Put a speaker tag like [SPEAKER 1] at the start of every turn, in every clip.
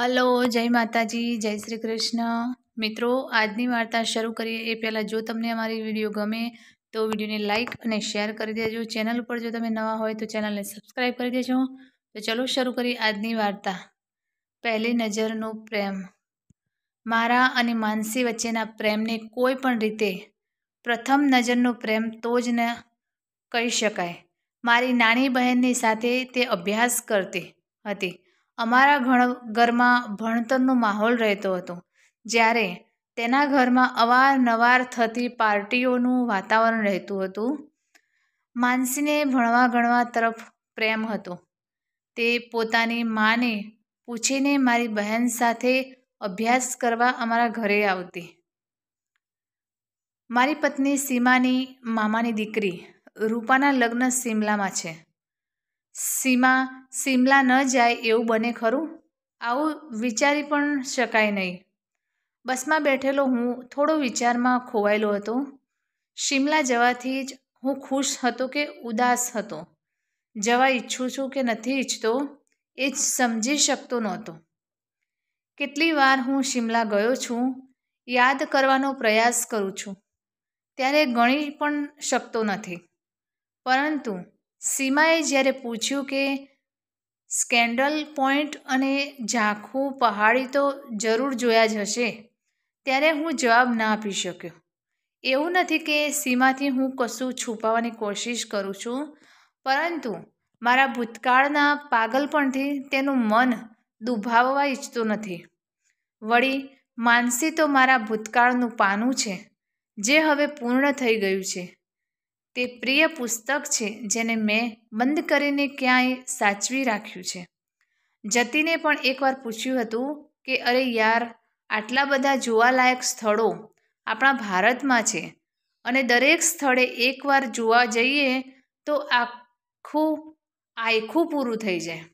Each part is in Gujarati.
[SPEAKER 1] હલો જય માતાજી જય શ્રી કૃષ્ણ મિત્રો આજની વાર્તા શરૂ કરીએ એ પહેલાં જો તમને અમારી વિડીયો ગમે તો વિડીયોને લાઇક અને શેર કરી દેજો ચેનલ ઉપર જો તમે નવા હોય તો ચેનલને સબસ્ક્રાઈબ કરી દેજો તો ચલો શરૂ કરીએ આજની વાર્તા પહેલી નજરનો પ્રેમ મારા અને માનસી વચ્ચેના પ્રેમને કોઈ પણ રીતે પ્રથમ નજરનો પ્રેમ તો જ ન કહી શકાય મારી નાની બહેનની સાથે તે અભ્યાસ કરતી હતી અમારા ઘણ ઘરમાં ભણતરનો માહોલ રહેતો હતો જ્યારે તેના ઘરમાં અવારનવાર થતી પાર્ટીઓનું વાતાવરણ રહેતું હતું માનસીને ભણવા ગણવા તરફ પ્રેમ હતો તે પોતાની માને પૂછીને મારી બહેન સાથે અભ્યાસ કરવા અમારા ઘરે આવતી મારી પત્ની સીમાની મામાની દીકરી રૂપાના લગ્ન સિમલામાં છે સીમા સિમલા ન જાય એવું બને ખરું આવું વિચારી પણ શકાય નહીં બસમાં બેઠેલો હું થોડો વિચારમાં ખોવાયેલો હતો શિમલા જવાથી જ હું ખુશ હતો કે ઉદાસ હતો જવા ઈચ્છું છું કે નથી ઈચ્છતો એ જ સમજી શકતો નહોતો કેટલી વાર હું શિમલા ગયો છું યાદ કરવાનો પ્રયાસ કરું છું ત્યારે ગણી પણ શકતો નથી પરંતુ સીમાએ જ્યારે પૂછ્યું કે સ્કેન્ડલ પોઈન્ટ અને ઝાંખું પહાડી તો જરૂર જોયા જ હશે ત્યારે હું જવાબ ના આપી શક્યો એવું નથી કે સીમાથી હું કશું છુપાવવાની કોશિશ કરું છું પરંતુ મારા ભૂતકાળના પાગલપણથી તેનું મન દુભાવવા ઈચ્છતું નથી વળી માનસી તો મારા ભૂતકાળનું પાનું છે જે હવે પૂર્ણ થઈ ગયું છે તે પ્રિય પુસ્તક છે જેને મેં બંધ કરીને ક્યાંય સાચવી રાખ્યું છે જતીને પણ એકવાર પૂછ્યું હતું કે અરે યાર આટલા બધા જોવાલાયક સ્થળો આપણા ભારતમાં છે અને દરેક સ્થળે એકવાર જોવા જઈએ તો આખું આયખું પૂરું થઈ જાય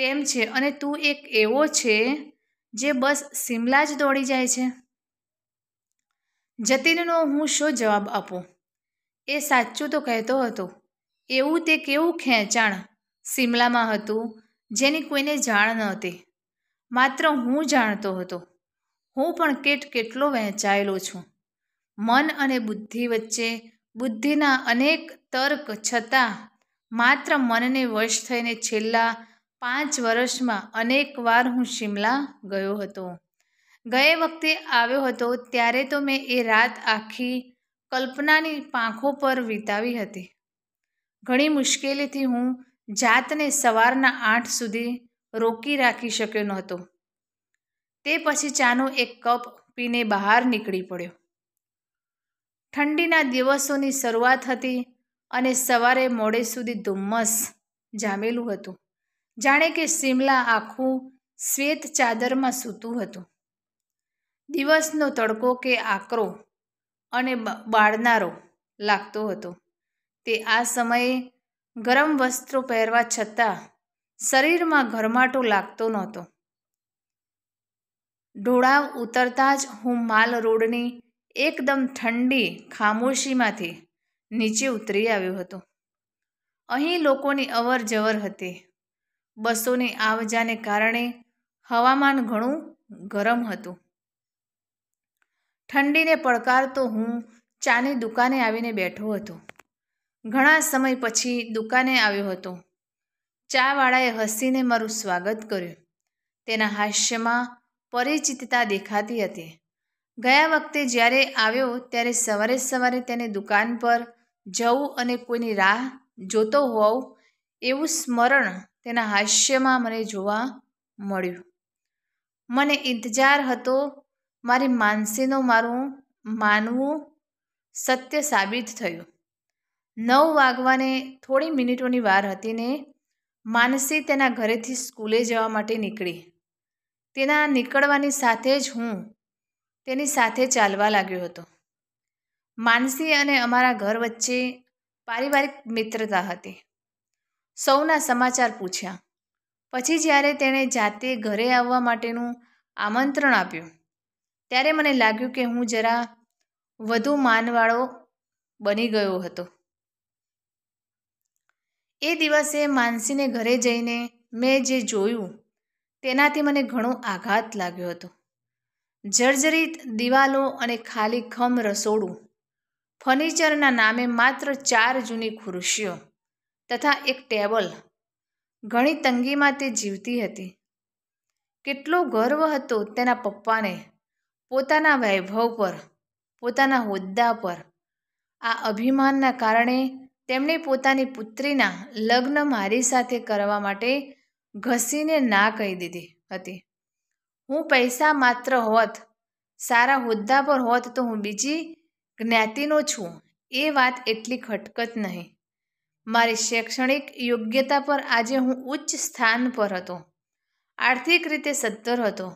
[SPEAKER 1] તેમ છે અને તું એક એવો છે જે બસ શિમલા જ દોડી જાય છે જતીનનો હું શું જવાબ આપું એ સાચું તો કહેતો હતો એવું તે કેવું ખેંચાણ શિમલામાં હતું જેની કોઈને જાણ નહોતી માત્ર હું જાણતો હતો હું પણ કેટ કેટલો વહેંચાયેલો છું મન અને બુદ્ધિ વચ્ચે બુદ્ધિના અનેક તર્ક છતાં માત્ર મનને વશ થઈને છેલ્લા પાંચ વર્ષમાં અનેકવાર હું શિમલા ગયો હતો ગયે વખતે આવ્યો હતો ત્યારે તો મેં એ રાત આખી કલ્પનાની પાંખો પર વિતાવી હતી ઘણી મુશ્કેલીથી હું જાતને સવારના આઠ સુધી રોકી રાખી શક્યો નહોતો તે પછી ચાનો એક કપ પીને બહાર નીકળી પડ્યો ઠંડીના દિવસોની શરૂઆત હતી અને સવારે મોડે સુધી ધુમ્મસ જામેલું હતું જાણે કે સિમલા આખું શ્વેત ચાદરમાં સૂતું હતું દિવસનો તડકો કે આકરો અને બાળનારો લાગતો હતો તે આ સમયે ગરમ વસ્ત્રો પહેરવા છતાં શરીરમાં ઘરમાટો લાગતો નહોતો ઢોળાવ ઉતરતા જ હું માલ રોડની એકદમ ઠંડી ખામોશીમાંથી નીચે ઉતરી આવ્યો હતો અહીં લોકોની અવર જવર હતી બસોની આવજાને કારણે હવામાન ઘણું ગરમ હતું ઠંડીને પડકારતો હું ચાની દુકાને આવીને બેઠો હતો ઘણા સમય પછી દુકાને આવ્યો હતો ચાવાળાએ હસીને મારું સ્વાગત કર્યું તેના હાસ્યમાં પરિચિતતા દેખાતી હતી ગયા વખતે જ્યારે આવ્યો ત્યારે સવારે સવારે તેની દુકાન પર જવું અને કોઈની રાહ જોતો હોવ એવું સ્મરણ તેના હાસ્યમાં મને જોવા મળ્યું મને ઇંતજાર હતો મારી માનસીનો મારું માનવું સત્ય સાબિત થયું નવ વાગવાને થોડી મિનિટોની વાર હતી ને માનસી તેના ઘરેથી સ્કૂલે જવા માટે નીકળી તેના નીકળવાની સાથે જ હું તેની સાથે ચાલવા લાગ્યો હતો માનસી અને અમારા ઘર વચ્ચે પારિવારિક મિત્રતા હતી સૌના સમાચાર પૂછ્યા પછી જ્યારે તેણે જાતે ઘરે આવવા માટેનું આમંત્રણ આપ્યું ત્યારે મને લાગ્યું કે હું જરા વધુ માનવાળો બની ગયો હતો એ દિવસે માનસીને ઘરે જઈને મેં જે જોયું તેનાથી મને ઘણો આઘાત લાગ્યો હતો જર્જરિત દિવાલો અને ખાલી ખમ રસોડું ફર્નિચરના નામે માત્ર ચાર જૂની ખુરશીઓ તથા એક ટેબલ ઘણી તંગીમાં તે જીવતી હતી કેટલો ગર્વ હતો તેના પપ્પાને પોતાના વૈભવ પર પોતાના હોદ્દા પર આ અભિમાનના કારણે તેમણે પોતાની પુત્રીના લગ્ન મારી સાથે કરવા માટે ઘસીને ના કહી દીધી હતી હું પૈસા માત્ર હોત સારા હોદ્દા પર હોત તો હું બીજી જ્ઞાતિનો છું એ વાત એટલી ખટકત નહીં મારી શૈક્ષણિક યોગ્યતા પર આજે હું ઉચ્ચ સ્થાન પર હતો આર્થિક રીતે સત્તર હતો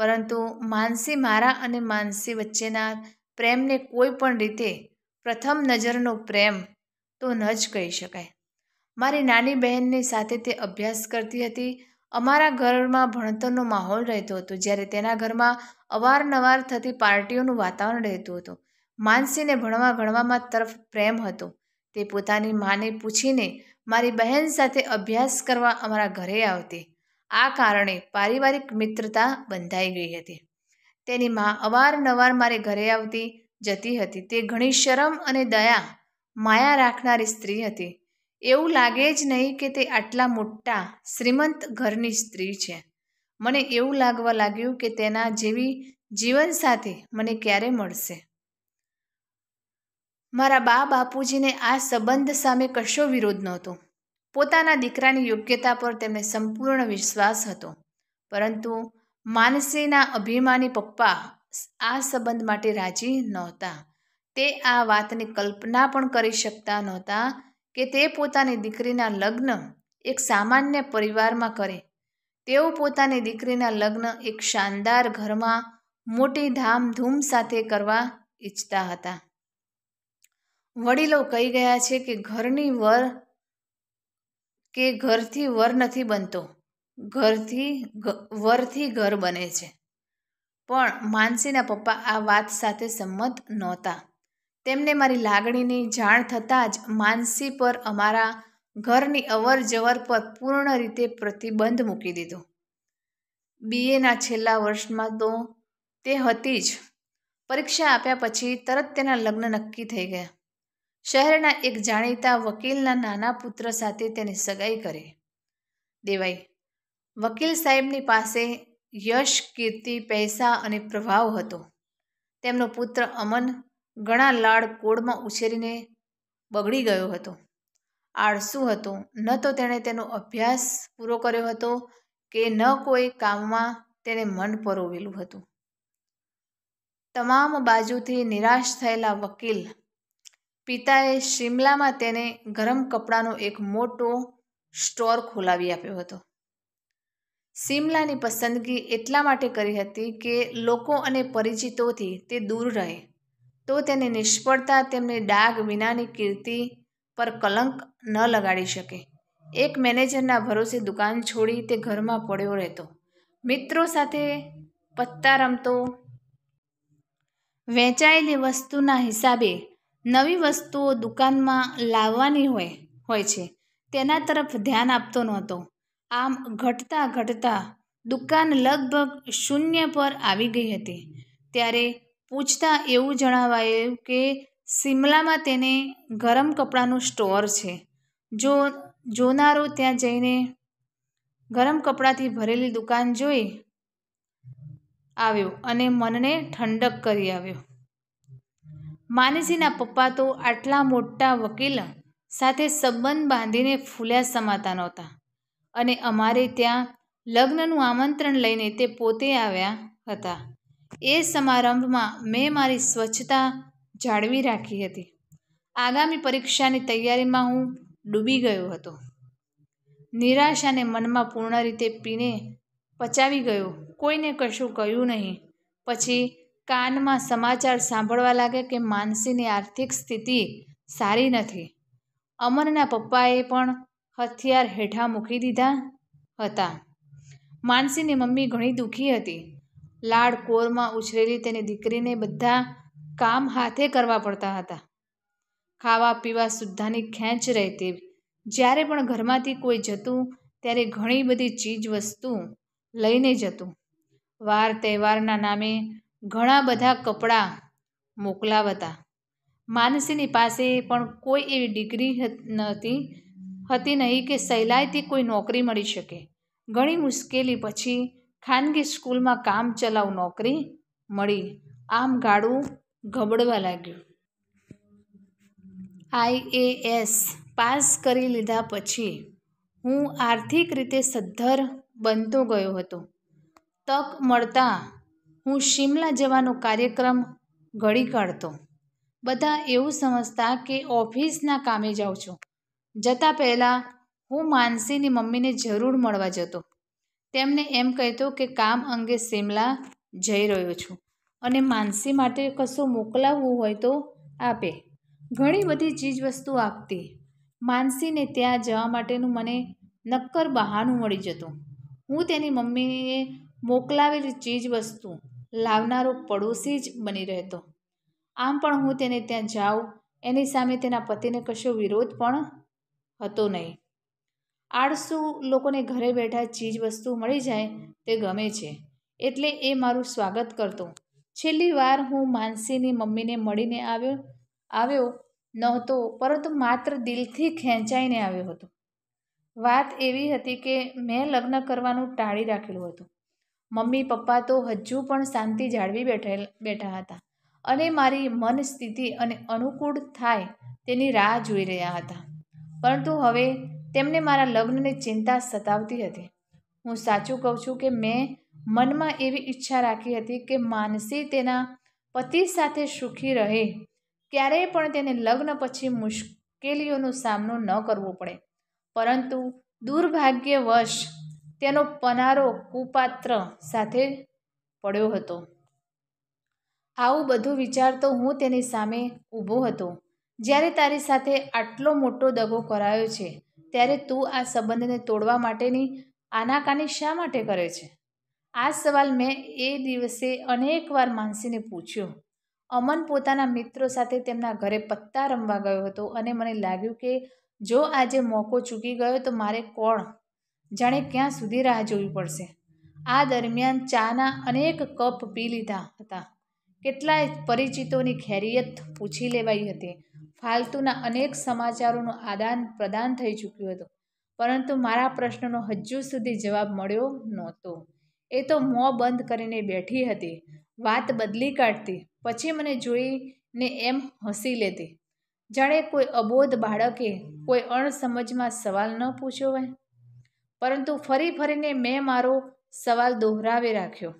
[SPEAKER 1] પરંતુ માનસી મારા અને માનસી વચ્ચેના પ્રેમને કોઈ પણ રીતે પ્રથમ નજરનો પ્રેમ તો ન જ કહી શકાય મારી નાની બહેનની સાથે તે અભ્યાસ કરતી હતી અમારા ઘરમાં ભણતરનો માહોલ રહેતો હતો જ્યારે તેના ઘરમાં અવારનવાર થતી પાર્ટીઓનું વાતાવરણ રહેતું હતું માનસીને ભણવા ભણવામાં તરફ પ્રેમ હતો તે પોતાની માને પૂછીને મારી બહેન સાથે અભ્યાસ કરવા અમારા ઘરે આવતી આ કારણે પારિવારિક મિત્રતા બંધાઈ ગઈ હતી તેની મા અવારનવાર મારે ઘરે આવતી જતી હતી તે ઘણી શરમ અને દયા માયા રાખનારી સ્ત્રી હતી એવું લાગે જ નહીં કે તે આટલા મોટા શ્રીમંત ઘરની સ્ત્રી છે મને એવું લાગવા લાગ્યું કે તેના જેવી જીવન સાથે મને ક્યારે મળશે મારા બા બાપુજીને આ સંબંધ સામે કશો વિરોધ નહોતો પોતાના દીકરાની યોગ્યતા પર તેમને સંપૂર્ણ વિશ્વાસ હતો પરંતુ માનસીના અભિમાની પપ્પા આ સંબંધ માટે રાજી નહોતા તે આ વાતની કલ્પના પણ કરી શકતા નહોતા કે તે પોતાની દીકરીના લગ્ન એક સામાન્ય પરિવારમાં કરે તેઓ પોતાની દીકરીના લગ્ન એક શાનદાર ઘરમાં મોટી ધામધૂમ સાથે કરવા ઈચ્છતા હતા વડીલો કહી ગયા છે કે ઘરની વર કે ઘરથી વર નથી બનતો ઘરથી વરથી ઘર બને છે પણ માનસીના પપ્પા આ વાત સાથે સંમત નહોતા તેમને મારી લાગણીની જાણ થતાં જ માનસી પર અમારા ઘરની અવર જવર પર પૂર્ણ રીતે પ્રતિબંધ મૂકી દીધો બીએના છેલ્લા વર્ષમાં તો તે હતી જ પરીક્ષા આપ્યા પછી તરત તેના લગ્ન નક્કી થઈ ગયા શહેરના એક જાણીતા વકીલના નાના પુત્ર સાથે તેની સગાઈ કરી દેવાઈ વકીલ સાહેબની પાસે યશ કીર્તિ પૈસા અને પ્રભાવ હતો તેમનો પુત્ર અમન ઘણા લાડ કોડમાં ઉછેરીને બગડી ગયો હતો આળસુ હતો ન તો તેણે તેનો અભ્યાસ પૂરો કર્યો હતો કે ન કોઈ કામમાં તેને મન પરોવેલું હતું તમામ બાજુથી નિરાશ થયેલા વકીલ પિતાએ શિમલામાં તેને ગરમ કપડાનો એક મોટો સ્ટોર ખોલાવી આપ્યો હતો શિમલાની પસંદગી એટલા માટે કરી હતી કે લોકો અને પરિચિતોથી તે દૂર રહે તો તેને નિષ્ફળતા તેમને ડાઘ વિનાની કીર્તિ પર કલંક ન લગાડી શકે એક મેનેજરના ભરોસે દુકાન છોડી તે ઘરમાં પડ્યો રહેતો મિત્રો સાથે પત્તા રમતો વેચાયેલી વસ્તુના હિસાબે નવી વસ્તુઓ દુકાનમાં લાવવાની હોય હોય છે તેના તરફ ધ્યાન આપતો નહોતો આમ ઘટતા ઘટતા દુકાન લગભગ શૂન્ય પર આવી ગઈ હતી ત્યારે પૂછતા એવું જણાવાયું કે સિમલામાં તેને ગરમ કપડાનું સ્ટોર છે જો જોનારો ત્યાં જઈને ગરમ કપડાંથી ભરેલી દુકાન જોઈ આવ્યો અને મનને ઠંડક કરી આવ્યો માનસીના પપ્પા તો આટલા મોટા વકીલ સાથે સંબંધ બાંધીને ફૂલ્યા સમાતા નહોતા અને અમારે ત્યાં લગ્નનું આમંત્રણ લઈને તે પોતે આવ્યા હતા એ સમારંભમાં મેં મારી સ્વચ્છતા જાળવી રાખી હતી આગામી પરીક્ષાની તૈયારીમાં હું ડૂબી ગયો હતો નિરાશાને મનમાં પૂર્ણ રીતે પીને પચાવી ગયો કોઈને કશું કહ્યું નહીં પછી કાનમાં સમાચાર સાંભળવા લાગે કે માનસીની આર્થિક સ્થિતિ સારી નથી અમરના પપ્પાએ પણ હથિયાર હેઠા મૂકી દીધા હતા માનસીની મમ્મી ઘણી દુઃખી હતી લાડ કોરમાં ઉછરેલી તેની દીકરીને બધા કામ હાથે કરવા પડતા હતા ખાવા પીવા સુદ્ધાની ખેંચ રહેતી જ્યારે પણ ઘરમાંથી કોઈ જતું ત્યારે ઘણી બધી ચીજ વસ્તુ લઈને જતું વાર તહેવારના નામે ઘણા બધા કપડાં મોકલાવતા માનસીની પાસે પણ કોઈ એવી ડિગ્રી નહોતી હતી નહીં કે સહેલાઈથી કોઈ નોકરી મળી શકે ઘણી મુશ્કેલી પછી ખાનગી સ્કૂલમાં કામ ચલાવ નોકરી મળી આમ ગાડું ગબડવા લાગ્યું આઈએએસ પાસ કરી લીધા પછી હું આર્થિક રીતે સદ્ધર બનતો ગયો હતો તક મળતા હું શિમલા જવાનો કાર્યક્રમ ઘડી કાઢતો બધા એવું સમજતા કે ઓફિસના કામે જાઉં છું જતા પહેલાં હું માનસીની મમ્મીને જરૂર મળવા જતો તેમને એમ કહેતો કે કામ અંગે શિમલા જઈ રહ્યો છું અને માનસી માટે કશું મોકલાવવું હોય તો આપે ઘણી બધી ચીજવસ્તુ આપતી માનસીને ત્યાં જવા માટેનું મને નક્કર બહાનું મળી જતું હું તેની મમ્મીએ મોકલાવેલી ચીજવસ્તુ લાવનારો પડોશી જ બની રહેતો આમ પણ હું તેને ત્યાં જાઉં એની સામે તેના પતિને કશો વિરોધ પણ હતો નહીં આળસુ લોકોને ઘરે બેઠા ચીજ વસ્તુ મળી જાય તે ગમે છે એટલે એ મારું સ્વાગત કરતો છેલ્લી વાર હું માનસીની મમ્મીને મળીને આવ્યો આવ્યો નહોતો પરંતુ માત્ર દિલથી ખેંચાઈને આવ્યો હતો વાત એવી હતી કે મેં લગ્ન કરવાનું ટાળી રાખેલું હતું મમ્મી પપ્પા તો હજુ પણ શાંતિ જાળવી બેઠેલ બેઠા હતા અને મારી મન સ્થિતિ અને અનુકૂળ થાય તેની રાહ જોઈ રહ્યા હતા પરંતુ હવે તેમને મારા લગ્નની ચિંતા સતાવતી હતી હું સાચું કહું છું કે મેં મનમાં એવી ઈચ્છા રાખી હતી કે માનસી તેના પતિ સાથે સુખી રહે ક્યારેય પણ તેને લગ્ન પછી મુશ્કેલીઓનો સામનો ન કરવો પડે પરંતુ દુર્ભાગ્યવશ તેનો પનારો કુપાત્ર સાથે પડ્યો હતો આવું બધું વિચારતો હું તેની સામે ઊભો હતો જ્યારે તારી સાથે આટલો મોટો દગો કરાયો છે ત્યારે તું આ સંબંધને તોડવા માટેની આનાકાની શા માટે કરે છે આ સવાલ મેં એ દિવસે અનેકવાર માનસીને પૂછ્યો અમન પોતાના મિત્રો સાથે તેમના ઘરે પત્તા રમવા ગયો હતો અને મને લાગ્યું કે જો આજે મોકો ચૂકી ગયો તો મારે કોણ જાણે ક્યાં સુધી રાહ જોવી પડશે આ દરમિયાન ચાના અનેક કપ પી લીધા હતા કેટલાય પરિચિતોની ખેરિયત પૂછી લેવાઈ હતી ફાલતુના અનેક સમાચારોનું આદાન પ્રદાન થઈ ચૂક્યું હતું પરંતુ મારા પ્રશ્નનો હજુ સુધી જવાબ મળ્યો નહોતો એ તો મોં બંધ કરીને બેઠી હતી વાત બદલી કાઢતી પછી મને જોઈને એમ હસી લેતી જાણે કોઈ અબોધ બાળકે કોઈ અણસમજમાં સવાલ ન પૂછ્યો હોય પરંતુ ફરી ફરીને મેં મારો સવાલ દોહરાવી રાખ્યો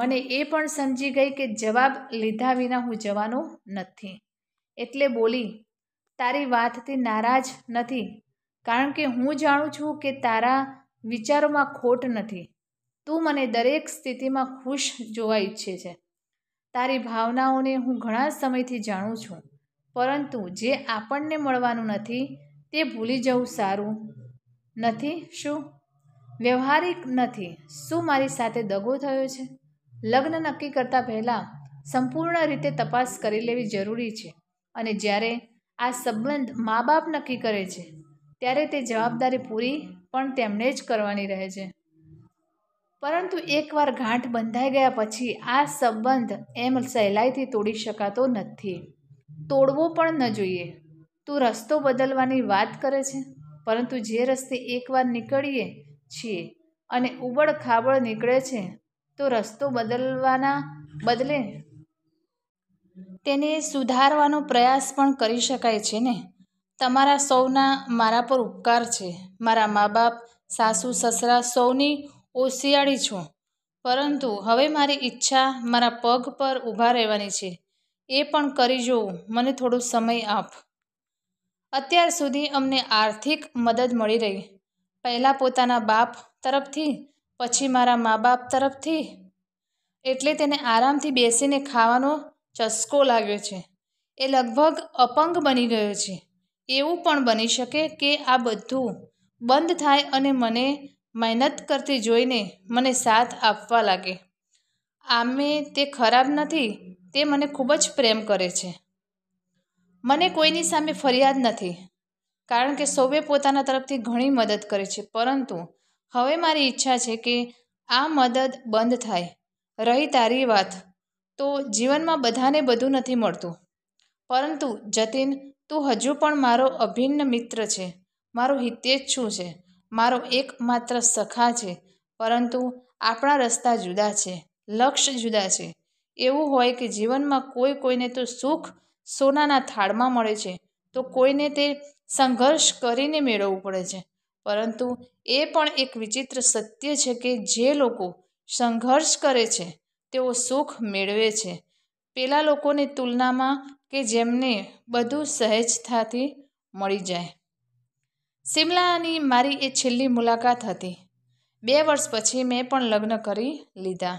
[SPEAKER 1] મને એ પણ સમજી ગઈ કે જવાબ લીધા વિના હું જવાનો નથી એટલે બોલી તારી વાતથી નારાજ નથી કારણ કે હું જાણું છું કે તારા વિચારોમાં ખોટ નથી તું મને દરેક સ્થિતિમાં ખુશ જોવા ઈચ્છે છે તારી ભાવનાઓને હું ઘણા સમયથી જાણું છું પરંતુ જે આપણને મળવાનું નથી તે ભૂલી જવું સારું નથી શું વ્યવહારિક નથી શું મારી સાથે દગો થયો છે લગ્ન નક્કી કરતાં પહેલાં સંપૂર્ણ રીતે તપાસ કરી લેવી જરૂરી છે અને જ્યારે આ સંબંધ મા બાપ નક્કી કરે છે ત્યારે તે જવાબદારી પૂરી પણ તેમણે જ કરવાની રહે છે પરંતુ એકવાર ગાંઠ બંધાઈ ગયા પછી આ સંબંધ એમ સહેલાઈથી તોડી શકાતો નથી તોડવો પણ ન જોઈએ તું રસ્તો બદલવાની વાત કરે છે પરંતુ જે રસ્તે એકવાર નીકળીએ છીએ અને ઉબળ ખાબળ નીકળે છે તો રસ્તો બદલવાના બદલે તેને સુધારવાનો પ્રયાસ પણ કરી શકાય છે ને તમારા સૌના મારા પર ઉપકાર છે મારા મા બાપ સાસુ સસરા સૌની ઓશિયાળી છું પરંતુ હવે મારી ઈચ્છા મારા પગ પર ઊભા રહેવાની છે એ પણ કરી જોઉં મને થોડો સમય આપ અત્યાર સુધી અમને આર્થિક મદદ મળી રહી પહેલાં પોતાના બાપ તરફથી પછી મારા મા બાપ તરફથી એટલે તેને આરામથી બેસીને ખાવાનો ચસ્કો લાગ્યો છે એ લગભગ અપંગ બની ગયો છે એવું પણ બની શકે કે આ બધું બંધ થાય અને મને મહેનત કરતી જોઈને મને સાથ આપવા લાગે આમે તે ખરાબ નથી તે મને ખૂબ જ પ્રેમ કરે છે મને કોઈની સામે ફરિયાદ નથી કારણ કે સૌએ પોતાના તરફથી ઘણી મદદ કરી છે પરંતુ હવે મારી ઈચ્છા છે કે આ મદદ બંધ થાય રહી તારી વાત તો જીવનમાં બધાને બધું નથી મળતું પરંતુ જતીન તું હજુ પણ મારો અભિન્ન મિત્ર છે મારો હિતેચ્છુ છે મારો એકમાત્ર સખા છે પરંતુ આપણા રસ્તા જુદા છે લક્ષ્ય જુદા છે એવું હોય કે જીવનમાં કોઈ કોઈને તો સુખ સોનાના થાળમાં મળે છે તો કોઈને તે સંઘર્ષ કરીને મેળવવું પડે છે પરંતુ એ પણ એક વિચિત્ર સત્ય છે કે જે લોકો સંઘર્ષ કરે છે તેઓ સુખ મેળવે છે પેલા લોકોની તુલનામાં કે જેમને બધું સહેજતાથી મળી જાય સિમલાની મારી એ છેલ્લી મુલાકાત હતી બે વર્ષ પછી મેં પણ લગ્ન કરી લીધા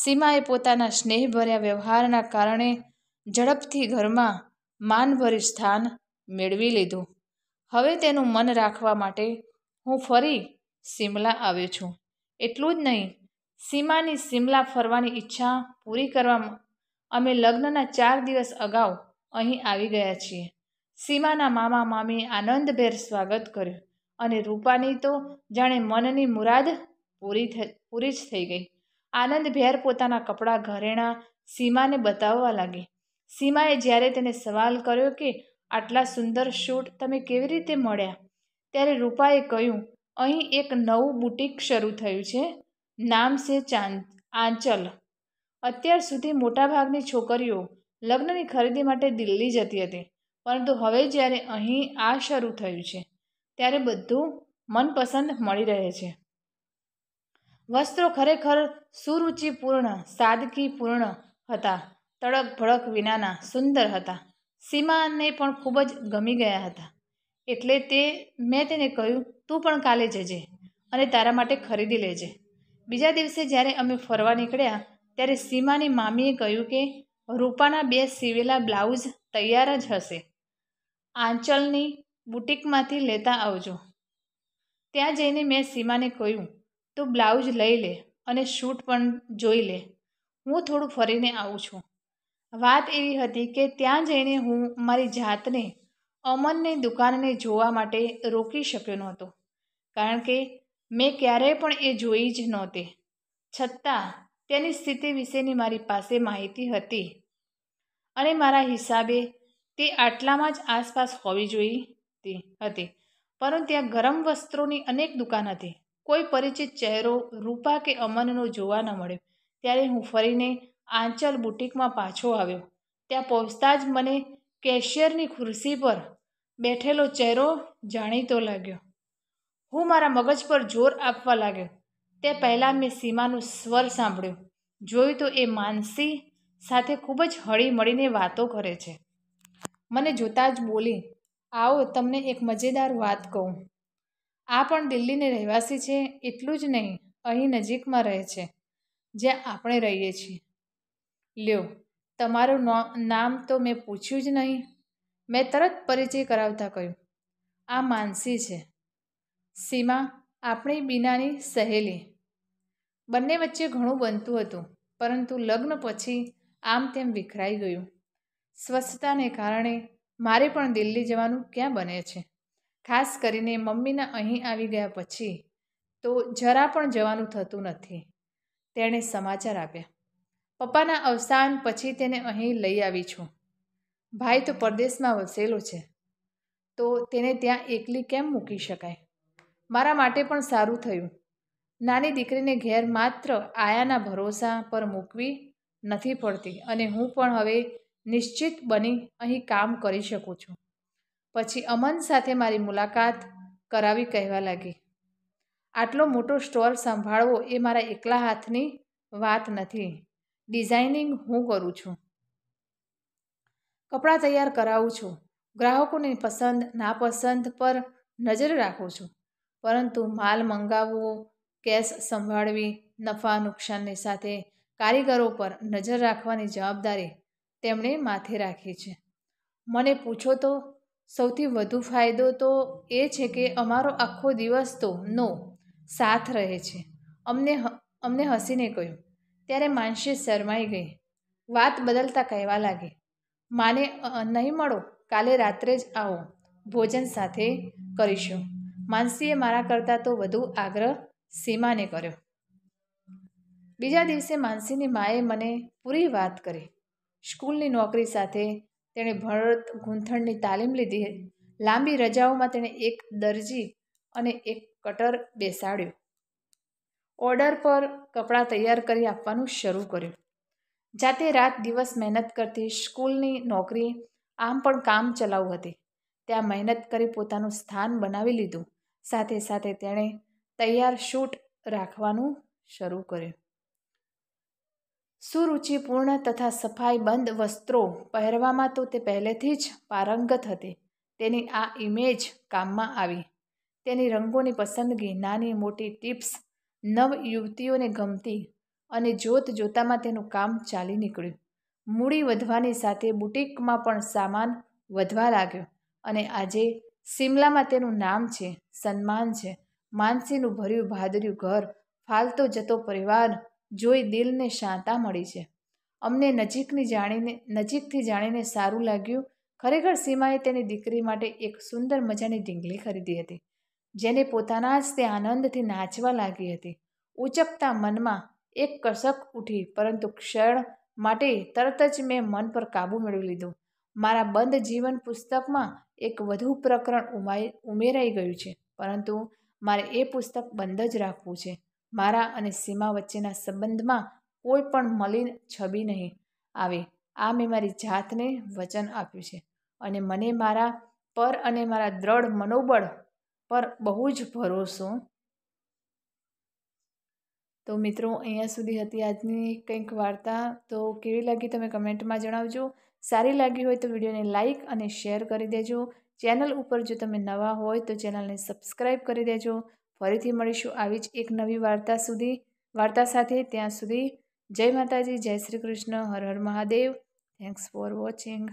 [SPEAKER 1] સીમાએ પોતાના સ્નેહભર્યા વ્યવહારના કારણે ઝડપથી ઘરમાં માનભરી સ્થાન મેળવી લીધું હવે તેનું મન રાખવા માટે હું ફરી સિમલા આવ્યો છું એટલું જ નહીં સીમાની સિમલા ફરવાની ઈચ્છા પૂરી કરવા અમે લગ્નના ચાર દિવસ અગાઉ અહીં આવી ગયા છીએ સીમાના મામા મામી આનંદભેર સ્વાગત કર્યું અને રૂપાની તો જાણે મનની મુરાદ પૂરી પૂરી જ થઈ ગઈ આનંદભેર પોતાના કપડાં ઘરેણાં સીમાને બતાવવા લાગી સીમાએ જ્યારે તેને સવાલ કર્યો કે આટલા સુંદર શૂટ તમે કેવી રીતે મળ્યા ત્યારે રૂપાએ કહ્યું અહીં એક નવું બુટીક શરૂ થયું છે નામ છે ચાંદ આંચલ અત્યાર સુધી મોટાભાગની છોકરીઓ લગ્નની ખરીદી માટે દિલ્હી જતી હતી પરંતુ હવે જ્યારે અહીં આ શરૂ થયું છે ત્યારે બધું મનપસંદ મળી રહે છે વસ્ત્રો ખરેખર સુરુચિપૂર્ણ સાદગીપૂર્ણ હતા તડક ભડક વિનાના સુંદર હતા સીમાને પણ ખૂબ જ ગમી ગયા હતા એટલે તે મેં તેને કહ્યું તું પણ કાલે જજે અને તારા માટે ખરીદી લેજે બીજા દિવસે જ્યારે અમે ફરવા નીકળ્યા ત્યારે સીમાની મામીએ કહ્યું કે રૂપાના બે સીવેલા બ્લાઉઝ તૈયાર જ હશે આંચલની બુટિકમાંથી લેતા આવજો ત્યાં જઈને મેં સીમાને કહ્યું તું બ્લાઉઝ લઈ લે અને શૂટ પણ જોઈ લે હું થોડું ફરીને આવું છું વાત એવી હતી કે ત્યાં જઈને હું મારી જાતને અમનને દુકાનને જોવા માટે રોકી શક્યો નહોતો કારણ કે મેં ક્યારેય પણ એ જોઈ જ નહોતી છતાં તેની સ્થિતિ વિશેની મારી પાસે માહિતી હતી અને મારા હિસાબે તે આટલામાં જ આસપાસ હોવી જોઈતી હતી પરંતુ ત્યાં ગરમ વસ્ત્રોની અનેક દુકાન હતી કોઈ પરિચિત ચહેરો રૂપા કે અમનનો જોવા ન મળ્યો ત્યારે હું ફરીને આંચલ બુટિકમાં પાછો આવ્યો ત્યાં પહોંચતા જ મને કેશિયરની ખુરશી પર બેઠેલો ચહેરો જાણીતો લાગ્યો હું મારા મગજ પર જોર આપવા લાગ્યો તે પહેલાં મેં સીમાનું સ્વર સાંભળ્યું જોયું તો એ માનસી સાથે ખૂબ જ હળીમળીને વાતો કરે છે મને જોતાં જ બોલી આવો તમને એક મજેદાર વાત કહું આ પણ દિલ્હીની રહેવાસી છે એટલું જ નહીં અહીં નજીકમાં રહે છે જ્યાં આપણે રહીએ છીએ લ્યો તમારું નામ તો મેં પૂછ્યું જ નહીં મેં તરત પરિચય કરાવતા કહ્યું આ માનસી છે સીમા આપણી બીનાની સહેલી બંને વચ્ચે ઘણું બનતું હતું પરંતુ લગ્ન પછી આમ તેમ વિખરાઈ ગયું સ્વસ્થતાને કારણે મારે પણ દિલ્હી જવાનું ક્યાં બને છે ખાસ કરીને મમ્મીના અહીં આવી ગયા પછી તો જરા પણ જવાનું થતું નથી તેણે સમાચાર આપ્યા પપ્પાના અવસાન પછી તેને અહીં લઈ આવી છું ભાઈ તો પરદેશમાં વસેલો છે તો તેને ત્યાં એકલી કેમ મૂકી શકાય મારા માટે પણ સારું થયું નાની દીકરીને ઘેર માત્ર આયાના ભરોસા પર મૂકવી નથી પડતી અને હું પણ હવે નિશ્ચિત બની અહીં કામ કરી શકું છું પછી અમન સાથે મારી મુલાકાત કરાવી કહેવા લાગી આટલો મોટો સ્ટોર સંભાળવો એ મારા એકલા હાથની વાત નથી ડિઝાઇનિંગ હું કરું છું કપડાં તૈયાર કરાવું છું ગ્રાહકોને પસંદ નાપસંદ પર નજર રાખું છું પરંતુ માલ મંગાવવો કેશ સંભાળવી નફા નુકસાનની સાથે કારીગરો પર નજર રાખવાની જવાબદારી તેમણે માથે રાખી છે મને પૂછો તો સૌથી વધુ ફાયદો તો એ છે કે અમારો આખો દિવસ તો નો સાથ રહે છે અમને અમને હસીને કહ્યું ત્યારે માનસી શરમાઈ ગઈ વાત બદલતા કહેવા લાગી માને નહીં મળો કાલે રાત્રે જ આવો ભોજન સાથે કરીશું માનસીએ મારા કરતાં તો વધુ આગ્રહ સીમાને કર્યો બીજા દિવસે માનસીની માએ મને પૂરી વાત કરી સ્કૂલની નોકરી સાથે તેણે ભરત ગૂંથણની તાલીમ લીધી લાંબી રજાઓમાં તેણે એક દરજી અને એક કટર બેસાડ્યો ઓર્ડર પર કપડાં તૈયાર કરી આપવાનું શરૂ કર્યું જાતે રાત દિવસ મહેનત કરતી સ્કૂલની નોકરી આમ પણ કામ ચલાવું હતી ત્યાં મહેનત કરી પોતાનું સ્થાન બનાવી લીધું સાથે સાથે તેણે તૈયાર શૂટ રાખવાનું શરૂ કર્યું સુરુચિપૂર્ણ તથા સફાઈબંધ વસ્ત્રો પહેરવામાં તો તે પહેલેથી જ પારંગત હતી તેની આ ઇમેજ કામમાં આવી તેની રંગોની પસંદગી નાની મોટી ટિપ્સ નવ યુવતીઓને ગમતી અને જોત જોતામાં તેનું કામ ચાલી નીકળ્યું મૂડી વધવાની સાથે બુટીકમાં પણ સામાન વધવા લાગ્યો અને આજે સિમલામાં તેનું નામ છે સન્માન છે માનસીનું ભર્યું ભાદર્યું ઘર ફાલતો જતો પરિવાર જોઈ દિલને શાંતા મળી છે અમને નજીકની જાણીને નજીકથી જાણીને સારું લાગ્યું ખરેખર સીમાએ તેની દીકરી માટે એક સુંદર મજાની ઢીંગલી ખરીદી હતી જેને પોતાના જ તે આનંદથી નાચવા લાગી હતી ઉચકતા મનમાં એક કસક ઉઠી પરંતુ ક્ષણ માટે તરત જ મેં મન પર કાબૂ મેળવી લીધો મારા બંધ જીવન પુસ્તકમાં એક વધુ પ્રકરણ ઉમાઈ ઉમેરાઈ ગયું છે પરંતુ મારે એ પુસ્તક બંધ જ રાખવું છે મારા અને સીમા વચ્ચેના સંબંધમાં કોઈ પણ મલિન છબી નહીં આવે આ મેં મારી જાતને વચન આપ્યું છે અને મને મારા પર અને મારા દ્રઢ મનોબળ પર બહુ જ ભરોસો તો મિત્રો અહીંયા સુધી હતી આજની કંઈક વાર્તા તો કેવી લાગી તમે કમેન્ટમાં જણાવજો સારી લાગી હોય તો વિડીયોને લાઇક અને શેર કરી દેજો ચેનલ ઉપર જો તમે નવા હોય તો ચેનલને સબસ્ક્રાઈબ કરી દેજો ફરીથી મળીશું આવી જ એક નવી વાર્તા સુધી વાર્તા સાથે ત્યાં સુધી જય માતાજી જય Shri Krishna Har Har Mahadev thanks for watching